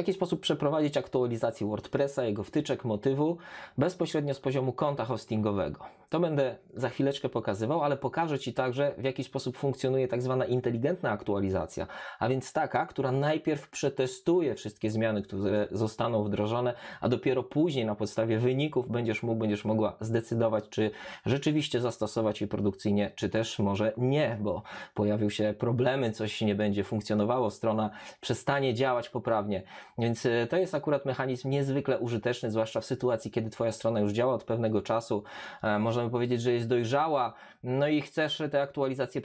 jaki sposób przeprowadzić aktualizację WordPressa, jego wtyczek, motywu bezpośrednio z poziomu konta hostingowego. To będę za chwileczkę pokazywał, ale pokażę Ci także, w jaki sposób funkcjonuje tak zwana inteligentna aktualizacja, a więc taka, która najpierw przetestuje wszystkie zmiany, które zostaną wdrożone, a dopiero później na podstawie wyników będziesz mógł, będziesz mogła zdecydować, czy rzeczywiście zastosować je produkcyjnie, czy też może nie, bo pojawił się problemy, coś nie będzie funkcjonowało, strona przestanie działać poprawnie. Więc e, to jest akurat mechanizm niezwykle użyteczny, zwłaszcza w sytuacji, kiedy Twoja strona już działa od pewnego czasu, e, możemy powiedzieć, że jest dojrzała, no i chcesz te aktualizacje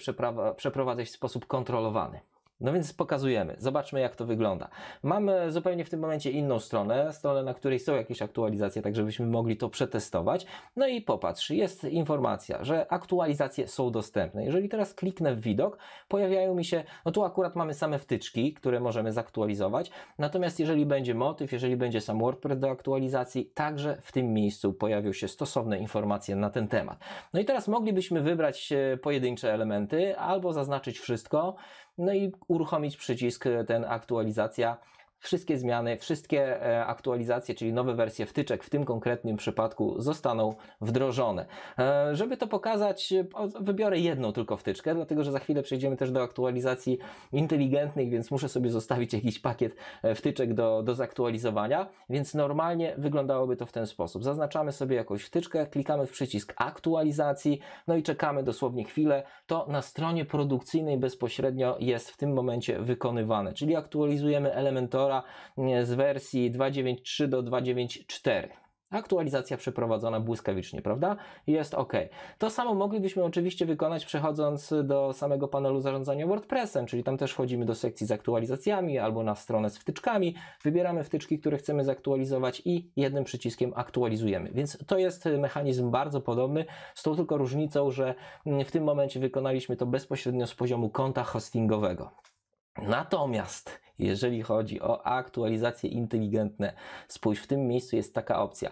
przeprowadzać w sposób kontrolowany. No więc pokazujemy, zobaczmy jak to wygląda. Mamy zupełnie w tym momencie inną stronę, stronę, na której są jakieś aktualizacje, tak żebyśmy mogli to przetestować. No i popatrz, jest informacja, że aktualizacje są dostępne. Jeżeli teraz kliknę w widok, pojawiają mi się, no tu akurat mamy same wtyczki, które możemy zaktualizować, natomiast jeżeli będzie motyw, jeżeli będzie sam WordPress do aktualizacji, także w tym miejscu pojawią się stosowne informacje na ten temat. No i teraz moglibyśmy wybrać e, pojedyncze elementy albo zaznaczyć wszystko, no i uruchomić przycisk e, ten aktualizacja wszystkie zmiany, wszystkie e, aktualizacje, czyli nowe wersje wtyczek w tym konkretnym przypadku zostaną wdrożone. E, żeby to pokazać, e, wybiorę jedną tylko wtyczkę, dlatego że za chwilę przejdziemy też do aktualizacji inteligentnych, więc muszę sobie zostawić jakiś pakiet wtyczek do, do zaktualizowania, więc normalnie wyglądałoby to w ten sposób. Zaznaczamy sobie jakąś wtyczkę, klikamy w przycisk aktualizacji, no i czekamy dosłownie chwilę. To na stronie produkcyjnej bezpośrednio jest w tym momencie wykonywane, czyli aktualizujemy Elementora E, z wersji 2.9.3 do 2.9.4. Aktualizacja przeprowadzona błyskawicznie, prawda? Jest ok. To samo moglibyśmy oczywiście wykonać przechodząc do samego panelu zarządzania WordPressem, czyli tam też wchodzimy do sekcji z aktualizacjami albo na stronę z wtyczkami, wybieramy wtyczki, które chcemy zaktualizować i jednym przyciskiem aktualizujemy. Więc to jest mechanizm bardzo podobny, z tą tylko różnicą, że w tym momencie wykonaliśmy to bezpośrednio z poziomu konta hostingowego. Natomiast jeżeli chodzi o aktualizacje inteligentne. Spójrz, w tym miejscu jest taka opcja.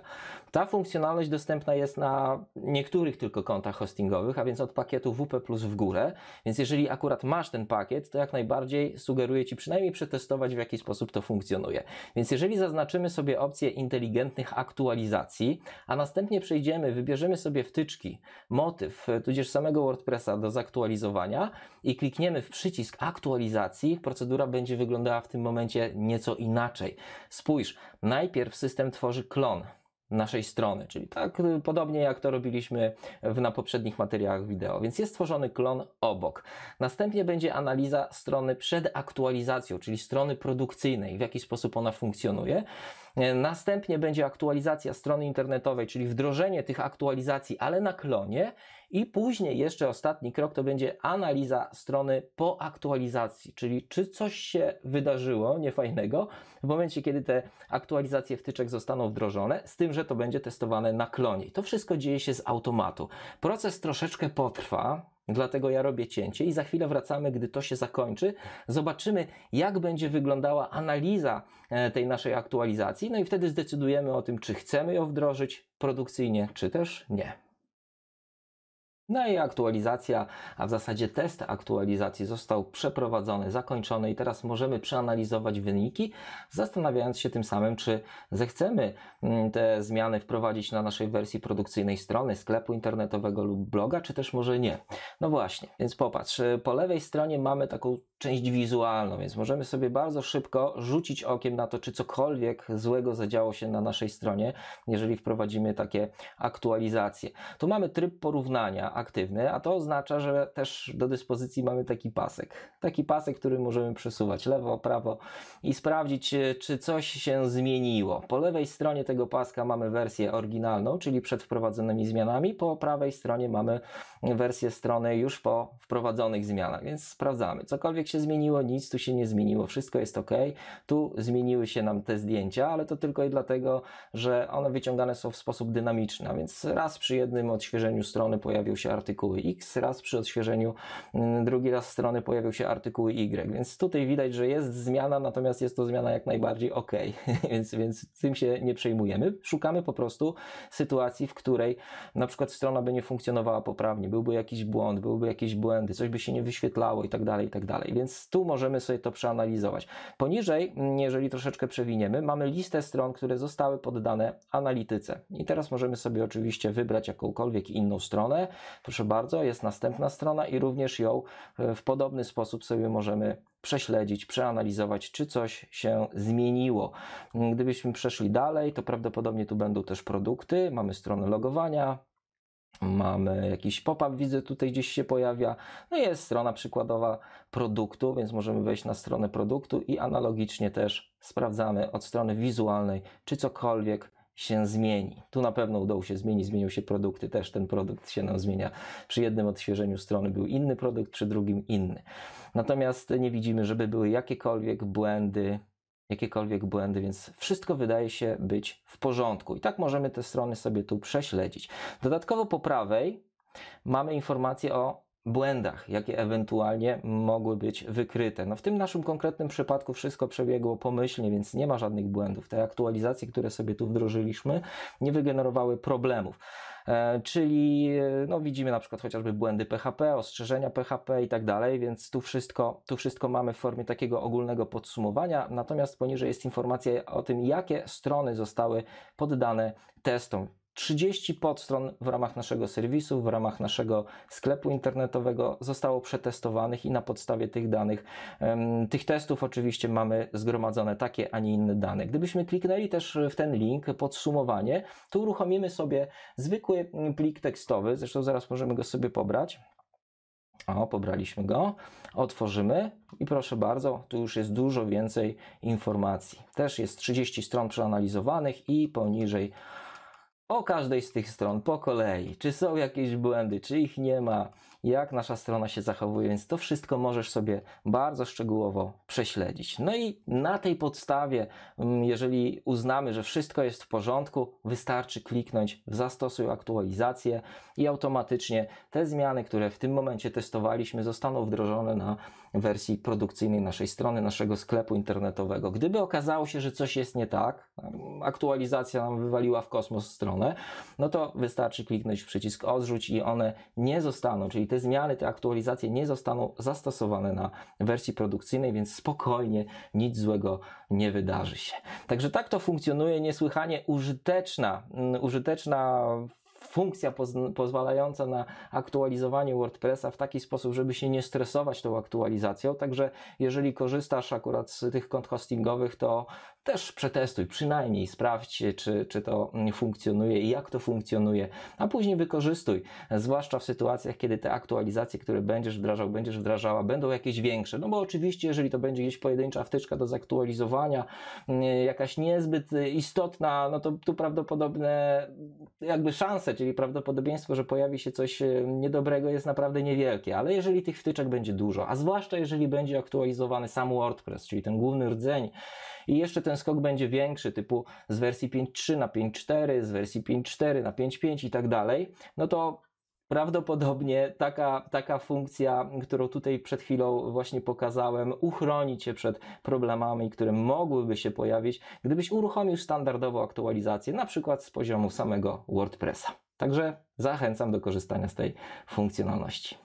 Ta funkcjonalność dostępna jest na niektórych tylko kontach hostingowych, a więc od pakietu WP Plus w górę. Więc jeżeli akurat masz ten pakiet, to jak najbardziej sugeruję Ci przynajmniej przetestować, w jaki sposób to funkcjonuje. Więc jeżeli zaznaczymy sobie opcję inteligentnych aktualizacji, a następnie przejdziemy, wybierzemy sobie wtyczki, motyw, tudzież samego WordPressa do zaktualizowania i klikniemy w przycisk aktualizacji, procedura będzie wyglądała wygląda w tym momencie nieco inaczej. Spójrz, najpierw system tworzy klon naszej strony, czyli tak y, podobnie jak to robiliśmy w, na poprzednich materiałach wideo. Więc jest stworzony klon obok. Następnie będzie analiza strony przed aktualizacją, czyli strony produkcyjnej, w jaki sposób ona funkcjonuje. E, następnie będzie aktualizacja strony internetowej, czyli wdrożenie tych aktualizacji, ale na klonie i później jeszcze ostatni krok to będzie analiza strony po aktualizacji, czyli czy coś się wydarzyło niefajnego w momencie, kiedy te aktualizacje wtyczek zostaną wdrożone, z tym, że to będzie testowane na klonie. I to wszystko dzieje się z automatu. Proces troszeczkę potrwa, Dlatego ja robię cięcie i za chwilę wracamy, gdy to się zakończy. Zobaczymy, jak będzie wyglądała analiza e, tej naszej aktualizacji, no i wtedy zdecydujemy o tym, czy chcemy ją wdrożyć produkcyjnie, czy też nie. No i aktualizacja, a w zasadzie test aktualizacji został przeprowadzony, zakończony i teraz możemy przeanalizować wyniki, zastanawiając się tym samym, czy zechcemy mm, te zmiany wprowadzić na naszej wersji produkcyjnej strony, sklepu internetowego lub bloga, czy też może nie. No właśnie, więc popatrz, y, po lewej stronie mamy taką część wizualną, więc możemy sobie bardzo szybko rzucić okiem na to, czy cokolwiek złego zadziało się na naszej stronie, jeżeli wprowadzimy takie aktualizacje. Tu mamy tryb porównania aktywny, a to oznacza, że też do dyspozycji mamy taki pasek. Taki pasek, który możemy przesuwać lewo, prawo i sprawdzić, e, czy coś się zmieniło. Po lewej stronie tego paska mamy wersję oryginalną, czyli przed wprowadzonymi zmianami, po prawej stronie mamy wersję strony już po wprowadzonych zmianach, więc sprawdzamy. Cokolwiek się zmieniło, nic tu się nie zmieniło, wszystko jest ok. Tu zmieniły się nam te zdjęcia, ale to tylko i dlatego, że one wyciągane są w sposób dynamiczny, a więc raz przy jednym odświeżeniu strony pojawił się się artykuły X raz przy odświeżeniu, mm, drugi raz strony pojawią się artykuły Y, więc tutaj widać, że jest zmiana, natomiast jest to zmiana jak najbardziej ok, więc, więc tym się nie przejmujemy. Szukamy po prostu sytuacji, w której na przykład strona by nie funkcjonowała poprawnie, byłby jakiś błąd, byłyby jakieś błędy, coś by się nie wyświetlało i tak dalej, i tak dalej, więc tu możemy sobie to przeanalizować. Poniżej, mm, jeżeli troszeczkę przewiniemy, mamy listę stron, które zostały poddane analityce i teraz możemy sobie oczywiście wybrać jakąkolwiek inną stronę, Proszę bardzo, jest następna strona i również ją e, w podobny sposób sobie możemy prześledzić, przeanalizować, czy coś się zmieniło. Mm, gdybyśmy przeszli dalej, to prawdopodobnie tu będą też produkty, mamy stronę logowania, Mamy jakiś pop-up, widzę tutaj gdzieś się pojawia. No jest strona przykładowa produktu, więc możemy wejść na stronę produktu i analogicznie też sprawdzamy od strony wizualnej, czy cokolwiek się zmieni. Tu na pewno udało się zmienić, zmienią się produkty, też ten produkt się nam zmienia. Przy jednym odświeżeniu strony był inny produkt, przy drugim inny. Natomiast nie widzimy, żeby były jakiekolwiek błędy, jakiekolwiek błędy, więc wszystko wydaje się być w porządku. I tak możemy te strony sobie tu prześledzić. Dodatkowo po prawej mamy informację o błędach, jakie ewentualnie mogły być wykryte. No w tym naszym konkretnym przypadku wszystko przebiegło pomyślnie, więc nie ma żadnych błędów. Te aktualizacje, które sobie tu wdrożyliśmy, nie wygenerowały problemów. E, czyli e, no widzimy na przykład chociażby błędy PHP, ostrzeżenia PHP i tak dalej, więc tu wszystko, tu wszystko mamy w formie takiego ogólnego podsumowania. Natomiast poniżej jest informacja o tym, jakie strony zostały poddane testom. 30 podstron w ramach naszego serwisu, w ramach naszego sklepu internetowego zostało przetestowanych i na podstawie tych danych, tych testów oczywiście mamy zgromadzone takie, a nie inne dane. Gdybyśmy kliknęli też w ten link podsumowanie, to uruchomimy sobie zwykły mm, plik tekstowy, zresztą zaraz możemy go sobie pobrać. O, pobraliśmy go, otworzymy i proszę bardzo, tu już jest dużo więcej informacji. Też jest 30 stron przeanalizowanych i poniżej o każdej z tych stron po kolei. Czy są jakieś błędy, czy ich nie ma, jak nasza strona się zachowuje, więc to wszystko możesz sobie bardzo szczegółowo prześledzić. No i na tej podstawie, mm, jeżeli uznamy, że wszystko jest w porządku, wystarczy kliknąć w zastosuj aktualizację i automatycznie te zmiany, które w tym momencie testowaliśmy, zostaną wdrożone na wersji produkcyjnej naszej strony, naszego sklepu internetowego. Gdyby okazało się, że coś jest nie tak, aktualizacja nam wywaliła w kosmos stronę, no to wystarczy kliknąć w przycisk odrzuć i one nie zostaną, czyli te zmiany, te aktualizacje nie zostaną zastosowane na wersji produkcyjnej, więc spokojnie nic złego nie wydarzy się. Także tak to funkcjonuje, niesłychanie użyteczna, mm, użyteczna funkcja pozwalająca na aktualizowanie WordPressa w taki sposób, żeby się nie stresować tą aktualizacją. Także jeżeli korzystasz akurat z tych kont hostingowych, to też przetestuj, przynajmniej sprawdź, czy, czy to funkcjonuje i jak to funkcjonuje, a później wykorzystuj, zwłaszcza w sytuacjach, kiedy te aktualizacje, które będziesz wdrażał, będziesz wdrażała, będą jakieś większe. No bo oczywiście, jeżeli to będzie gdzieś pojedyncza wtyczka do zaktualizowania, mm, jakaś niezbyt istotna, no to tu prawdopodobne jakby szanse, czyli prawdopodobieństwo, że pojawi się coś e, niedobrego jest naprawdę niewielkie, ale jeżeli tych wtyczek będzie dużo, a zwłaszcza jeżeli będzie aktualizowany sam WordPress, czyli ten główny rdzeń i jeszcze ten ten skok będzie większy, typu z wersji 5.3 na 5.4, z wersji 5.4 na 5.5 i tak dalej, no to prawdopodobnie taka, taka funkcja, którą tutaj przed chwilą właśnie pokazałem, uchroni Cię przed problemami, które mogłyby się pojawić, gdybyś uruchomił standardową aktualizację, na przykład z poziomu samego WordPressa. Także zachęcam do korzystania z tej funkcjonalności.